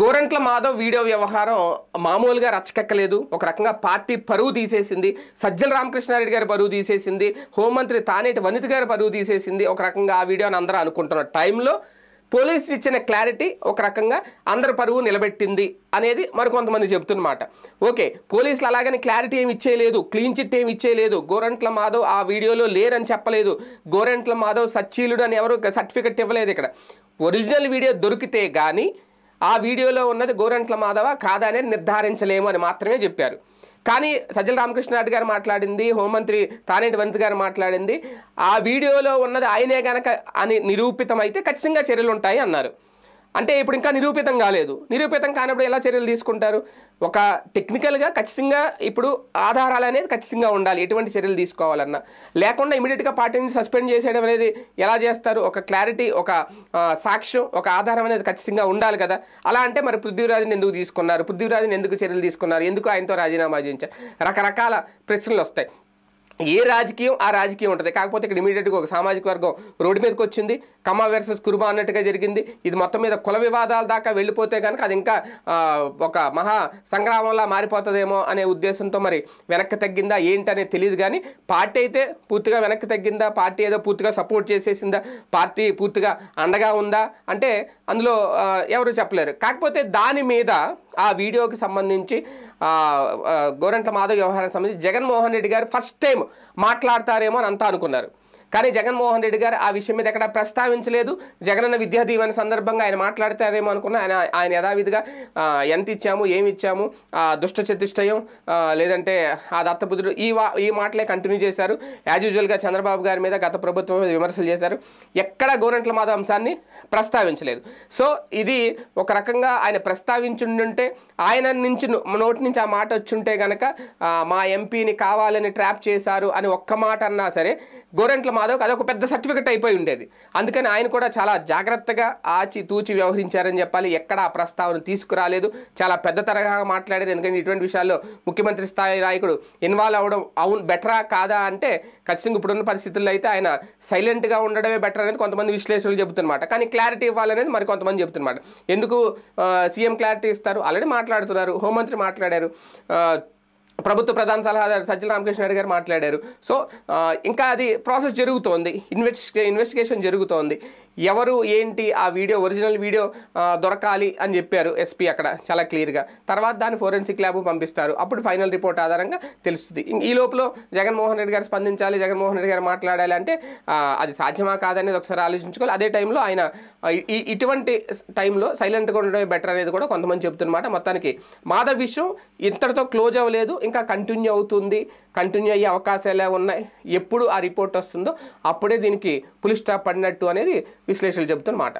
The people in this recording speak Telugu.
గోరంట్ల మాధవ్ వీడియో వ్యవహారం మామూలుగా రచ్చకెక్కలేదు ఒక రకంగా పార్టీ పరువు తీసేసింది సజ్జల రామకృష్ణారెడ్డి గారి పరువు తీసేసింది హోంమంత్రి తానేటి వనిత గారి పరువు తీసేసింది ఒక రకంగా ఆ వీడియోని అందరూ అనుకుంటున్న టైంలో పోలీసులు ఇచ్చిన క్లారిటీ ఒక రకంగా అందరి పరువు నిలబెట్టింది అనేది మరికొంతమంది చెబుతున్నమాట ఓకే పోలీసులు అలాగని క్లారిటీ ఏమి ఇచ్చేయలేదు క్లీన్ చిట్ ఏమి ఇచ్చేయలేదు గోరంట్ల మాధవ్ ఆ వీడియోలో లేరని చెప్పలేదు గోరంట్ల మాధవ్ సచ్చీలుడు అని ఎవరు సర్టిఫికెట్ ఇవ్వలేదు ఇక్కడ ఒరిజినల్ వీడియో దొరికితే కానీ ఆ వీడియోలో ఉన్నది గోరంట్ల మాధవ కాదా అనేది నిర్ధారించలేము అని మాత్రమే చెప్పారు కానీ సజ్జల రామకృష్ణారెడ్డి గారు మాట్లాడింది హోంమంత్రి తానేటి వనిత గారు మాట్లాడింది ఆ వీడియోలో ఉన్నది ఆయనే గనక అని నిరూపితమైతే ఖచ్చితంగా చర్యలు ఉంటాయి అన్నారు అంటే ఇప్పుడు ఇంకా నిరూపితం కాలేదు నిరూపితం కానప్పుడు ఎలా చర్యలు తీసుకుంటారు ఒక టెక్నికల్గా ఖచ్చితంగా ఇప్పుడు ఆధారాలు అనేది ఖచ్చితంగా ఉండాలి ఎటువంటి చర్యలు తీసుకోవాలన్నా లేకుండా ఇమీడియట్గా పార్టీని సస్పెండ్ చేసేయడం అనేది ఎలా చేస్తారు ఒక క్లారిటీ ఒక సాక్ష్యం ఒక ఆధారం అనేది ఖచ్చితంగా ఉండాలి కదా అలా అంటే మరి పృథ్వీరాజుని ఎందుకు తీసుకున్నారు పృథ్వీరాజుని ఎందుకు చర్యలు తీసుకున్నారు ఎందుకు ఆయనతో రాజీనామా చేయించారు రకరకాల ప్రశ్నలు వస్తాయి ఏ రాజకీయం ఆ రాజకీయం ఉంటుంది కాకపోతే ఇక్కడ ఇమీడియట్గా ఒక సామాజిక వర్గం రోడ్డు మీదకి వచ్చింది కమా వర్సెస్ కురుబా అన్నట్టుగా జరిగింది ఇది మొత్తం మీద కుల వివాదాల దాకా వెళ్ళిపోతే కనుక అది ఇంకా ఒక మహా సంగ్రామంలా మారిపోతుందేమో అనే ఉద్దేశంతో మరి వెనక్కి తగ్గిందా ఏంటనే తెలియదు కానీ పార్టీ అయితే పూర్తిగా వెనక్కి తగ్గిందా పార్టీ ఏదో పూర్తిగా సపోర్ట్ చేసేసిందా పార్టీ పూర్తిగా అండగా ఉందా అంటే అందులో ఎవరు చెప్పలేరు కాకపోతే దాని మీద ఆ వీడియోకి సంబంధించి గోరంట్ల మాధవ్ వ్యవహారానికి సంబంధించి జగన్మోహన్ రెడ్డి గారు ఫస్ట్ టైం మాట్లాడతారేమో అని అంతా అనుకున్నారు కానీ జగన్మోహన్ రెడ్డి గారు ఆ విషయం మీద ఎక్కడ ప్రస్తావించలేదు జగనన్న విద్యా దీవెన సందర్భంగా ఆయన మాట్లాడతారేమో అనుకున్నా ఆయన ఆయన యథావిధిగా ఎంత ఇచ్చాము ఏమి ఇచ్చాము దుష్ట చతుష్టయం లేదంటే ఆ దత్తబుద్ధుడు ఈ వా ఈ మాటలే కంటిన్యూ చేశారు యాజ్ యూజువల్గా చంద్రబాబు గారి మీద గత ప్రభుత్వం విమర్శలు చేశారు ఎక్కడ గోరంట్ల మాధవ అంశాన్ని ప్రస్తావించలేదు సో ఇది ఒక రకంగా ఆయన ప్రస్తావించుంటే ఆయన నుంచి నోటి నుంచి ఆ మాట వచ్చుంటే గనక మా ఎంపీని కావాలని ట్రాప్ చేశారు అని ఒక్క మాట అన్నా సరే గోరంట్ల అది ఒక పెద్ద సర్టిఫికెట్ అయిపోయి ఉండేది అందుకని ఆయన కూడా చాలా జాగ్రత్తగా ఆచి తూచి వ్యవహరించారని చెప్పాలి ఎక్కడ ఆ ప్రస్తావన తీసుకురాలేదు చాలా పెద్ద తరగా మాట్లాడేది ఎందుకంటే ఇటువంటి విషయాల్లో ముఖ్యమంత్రి స్థాయి నాయకుడు ఇన్వాల్వ్ అవ్వడం అవును బెటరా కాదా అంటే ఖచ్చితంగా ఇప్పుడున్న పరిస్థితుల్లో అయితే ఆయన సైలెంట్గా ఉండడమే బెటర్ అనేది కొంతమంది విశ్లేషకులు చెబుతున్నమాట కానీ క్లారిటీ ఇవ్వాలనేది మరి కొంతమంది చెబుతున్నమాట ఎందుకు సీఎం క్లారిటీ ఇస్తారు ఆల్రెడీ మాట్లాడుతున్నారు హోంమంత్రి మాట్లాడారు ప్రభుత్వ ప్రధాన సలహాదారు సజ్జల రామకృష్ణ గారు మాట్లాడారు సో ఇంకా అది ప్రాసెస్ జరుగుతోంది ఇన్వెస్టి ఇన్వెస్టిగేషన్ జరుగుతోంది ఎవరు ఏంటి ఆ వీడియో ఒరిజినల్ వీడియో దొరకాలి అని చెప్పారు ఎస్పీ అక్కడ చాలా క్లియర్గా తర్వాత దాన్ని ఫోరెన్సిక్ ల్యాబ్ పంపిస్తారు అప్పుడు ఫైనల్ రిపోర్ట్ ఆధారంగా తెలుస్తుంది ఈ లోపల జగన్మోహన్ రెడ్డి గారు స్పందించాలి జగన్మోహన్ రెడ్డి గారు మాట్లాడాలి అంటే అది సాధ్యమా కాదనేది ఒకసారి ఆలోచించుకోవాలి అదే టైంలో ఆయన ఇటువంటి టైంలో సైలెంట్గా ఉండడమే బెటర్ అనేది కూడా కొంతమంది చెప్తున్నమాట మొత్తానికి మాధవ్ విషయం ఇంతటితో క్లోజ్ అవ్వలేదు ఇంకా కంటిన్యూ అవుతుంది కంటిన్యూ అయ్యే అవకాశాలే ఉన్నాయి ఎప్పుడు ఆ రిపోర్ట్ వస్తుందో అప్పుడే దీనికి పులి స్టాప్ పడినట్టు అనేది విశ్లేషణలు చెబుతున్నమాట